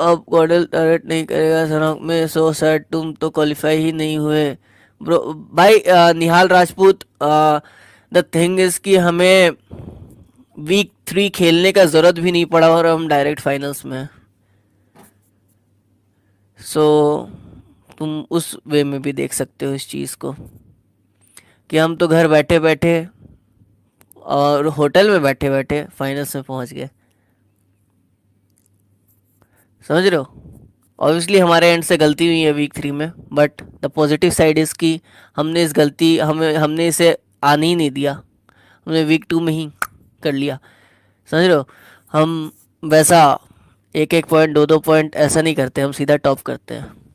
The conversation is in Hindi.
अब गॉडल टारगेट नहीं करेगा सनक में सो सर तुम तो क्वालिफाई ही नहीं हुए ब्रो भाई आ, Nihal Rajput the thing is कि हमें वीक थ्री खेलने का ज़रूरत भी नहीं पड़ा और हम डायरेक्ट फाइनल्स में सो so, तुम उस वे में भी देख सकते हो इस चीज़ को कि हम तो घर बैठे बैठे और होटल में बैठे बैठे फाइनल्स में पहुंच गए समझ रहे हो ऑब्वियसली हमारे एंड से गलती हुई है वीक थ्री में but the positive side is कि हमने इस गलती हमें हमने इसे आने ही नहीं दिया हमने वीक टू में ही कर लिया समझ रहे हो हम वैसा एक एक पॉइंट दो दो पॉइंट ऐसा नहीं करते हम सीधा टॉप करते हैं